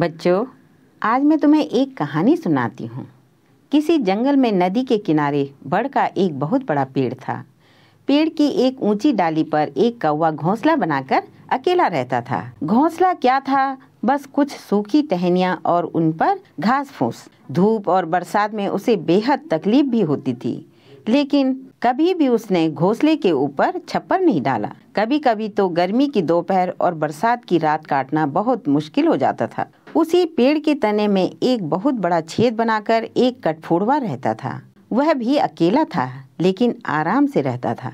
बच्चों आज मैं तुम्हें एक कहानी सुनाती हूँ किसी जंगल में नदी के किनारे बड़ का एक बहुत बड़ा पेड़ था पेड़ की एक ऊंची डाली पर एक कौवा घोंसला बनाकर अकेला रहता था घोंसला क्या था बस कुछ सूखी टहनियाँ और उन पर घास फूस धूप और बरसात में उसे बेहद तकलीफ भी होती थी लेकिन कभी भी उसने घोंसले के ऊपर छप्पर नहीं डाला कभी कभी तो गर्मी की दोपहर और बरसात की रात काटना बहुत मुश्किल हो जाता था उसी पेड़ के तने में एक बहुत बड़ा छेद बनाकर एक कठफोड़वा रहता था वह भी अकेला था लेकिन आराम से रहता था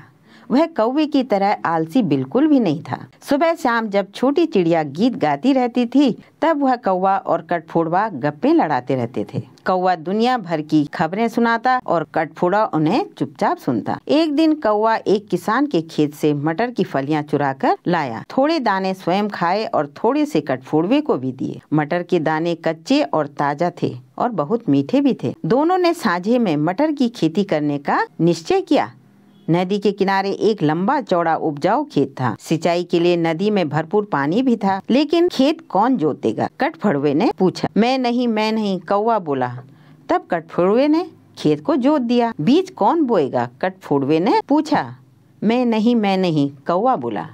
वह कौवे की तरह आलसी बिल्कुल भी नहीं था सुबह शाम जब छोटी चिड़िया गीत गाती रहती थी तब वह कौवा और कटफोड़वा गप्पे लड़ाते रहते थे कौवा दुनिया भर की खबरें सुनाता और कटफोड़ा उन्हें चुपचाप सुनता एक दिन कौवा एक किसान के खेत से मटर की फलियां चुराकर लाया थोड़े दाने स्वयं खाए और थोड़े से कटफोड़वे को भी दिए मटर के दाने कच्चे और ताजा थे और बहुत मीठे भी थे दोनों ने साझे में मटर की खेती करने का निश्चय किया नदी के किनारे एक लंबा चौड़ा उपजाऊ खेत था सिंचाई के लिए नदी में भरपूर पानी भी था लेकिन खेत कौन जोतेगा कटफड़वे ने पूछा मैं नहीं मैं नहीं कौवा बोला तब कटफड़वे ने खेत को जोत दिया बीज कौन बोएगा कटफोड़वे ने पूछा मैं नहीं मैं नहीं कौवा बोला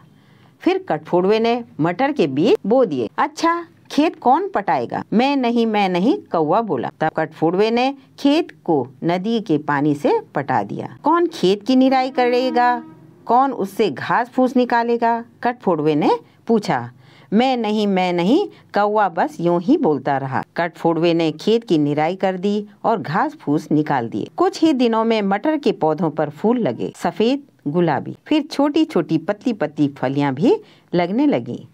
फिर कटफोड़वे ने मटर के बीज बो दिए अच्छा खेत कौन पटाएगा मैं नहीं मैं नहीं कौवा बोला तब कटफोड़वे ने खेत को नदी के पानी से पटा दिया कौन खेत की निराई करेगा कौन उससे घास फूस निकालेगा कटफोड़वे ने पूछा मैं नहीं मैं नहीं कौवा बस यूं ही बोलता रहा कटफोड़वे ने खेत की निराई कर दी और घास फूस निकाल दिए कुछ ही दिनों में मटर के पौधों पर फूल लगे सफेद गुलाबी फिर छोटी छोटी पतली पतली फलियां भी लगने लगी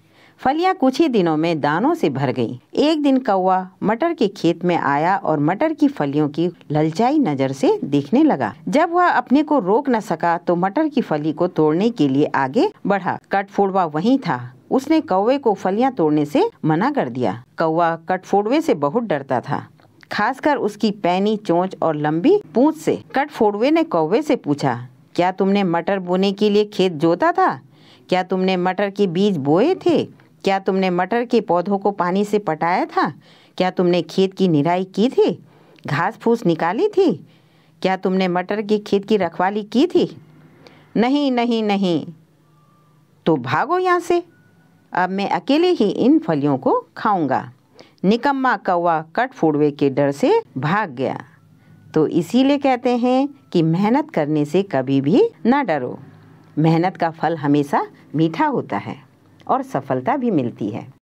फलियां कुछ ही दिनों में दानों से भर गईं। एक दिन कौवा मटर के खेत में आया और मटर की फलियों की ललचाई नजर से देखने लगा जब वह अपने को रोक न सका तो मटर की फली को तोड़ने के लिए आगे बढ़ा कटफोड़वा वहीं था उसने कौवे को फलियां तोड़ने से मना कर दिया कौवा कटफोड़वे से बहुत डरता था खासकर उसकी पैनी चोंच और लंबी पूंछ से कटफोड़वे ने कौवे से पूछा क्या तुमने मटर बोने के लिए खेत जोता था क्या तुमने मटर के बीज बोए थे क्या तुमने मटर के पौधों को पानी से पटाया था क्या तुमने खेत की निराई की थी घास फूस निकाली थी क्या तुमने मटर के खेत की रखवाली की थी नहीं नहीं नहीं तो भागो यहाँ से अब मैं अकेले ही इन फलियों को खाऊंगा निकम्मा कौवा कट फूडवे के डर से भाग गया तो इसीलिए कहते हैं कि मेहनत करने से कभी भी ना डरो मेहनत का फल हमेशा मीठा होता है और सफलता भी मिलती है